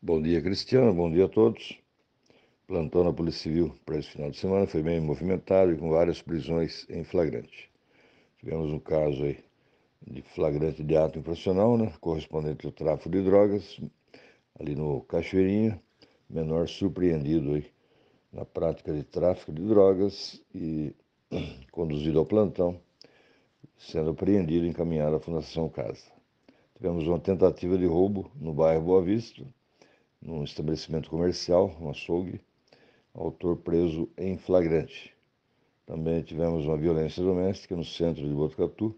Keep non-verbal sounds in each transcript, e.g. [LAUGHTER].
Bom dia, Cristiano. Bom dia a todos. Plantão na Polícia Civil para esse final de semana foi bem movimentado e com várias prisões em flagrante. Tivemos um caso aí de flagrante de ato infracional, né, correspondente ao tráfico de drogas, ali no Cachoeirinha, menor surpreendido aí na prática de tráfico de drogas e [CLEARS THROAT] conduzido ao plantão, sendo apreendido e encaminhado à Fundação Casa. Tivemos uma tentativa de roubo no bairro Boa Vista, num estabelecimento comercial, um açougue, autor preso em flagrante. Também tivemos uma violência doméstica no centro de Botucatu,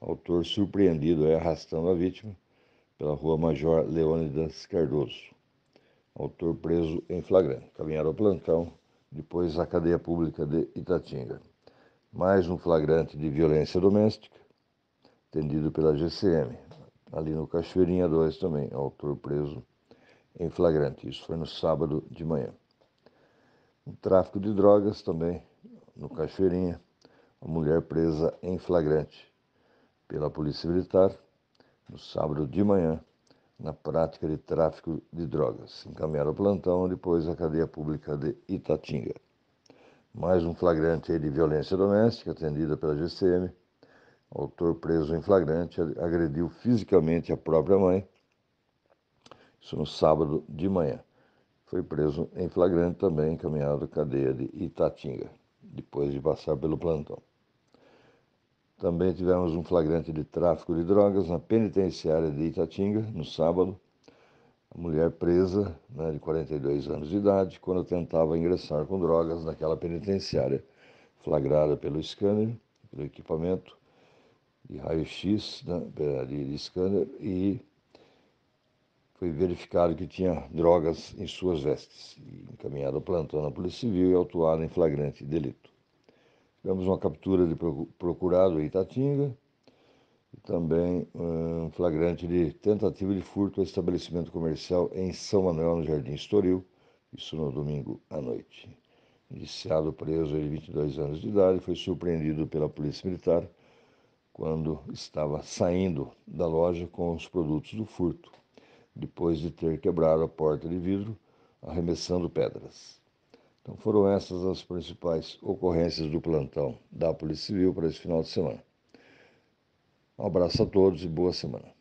autor surpreendido e é arrastando a vítima pela rua Major Leônidas Cardoso. Autor preso em flagrante. Caminharam ao plantão, depois à cadeia pública de Itatinga. Mais um flagrante de violência doméstica, atendido pela GCM. Ali no Cachoeirinha 2 também, autor preso em flagrante. Isso foi no sábado de manhã. O tráfico de drogas também, no Cachoeirinha, uma mulher presa em flagrante pela Polícia Militar no sábado de manhã na prática de tráfico de drogas. Encaminharam ao plantão, depois à cadeia pública de Itatinga. Mais um flagrante de violência doméstica atendida pela GCM. O autor preso em flagrante agrediu fisicamente a própria mãe isso no sábado de manhã. Foi preso em flagrante também, encaminhado à cadeia de Itatinga, depois de passar pelo plantão. Também tivemos um flagrante de tráfico de drogas na penitenciária de Itatinga, no sábado. A mulher presa, né, de 42 anos de idade, quando tentava ingressar com drogas naquela penitenciária, flagrada pelo scanner, pelo equipamento de raio-x né, de scanner e foi verificado que tinha drogas em suas vestes, encaminhado ao plantão na Polícia Civil e autuado em flagrante delito. Tivemos uma captura de procurado em Itatinga e também um flagrante de tentativa de furto a estabelecimento comercial em São Manuel, no Jardim Estoril, isso no domingo à noite. Iniciado preso de 22 anos de idade, foi surpreendido pela Polícia Militar quando estava saindo da loja com os produtos do furto depois de ter quebrado a porta de vidro arremessando pedras. Então foram essas as principais ocorrências do plantão da Polícia Civil para esse final de semana. Um abraço a todos e boa semana.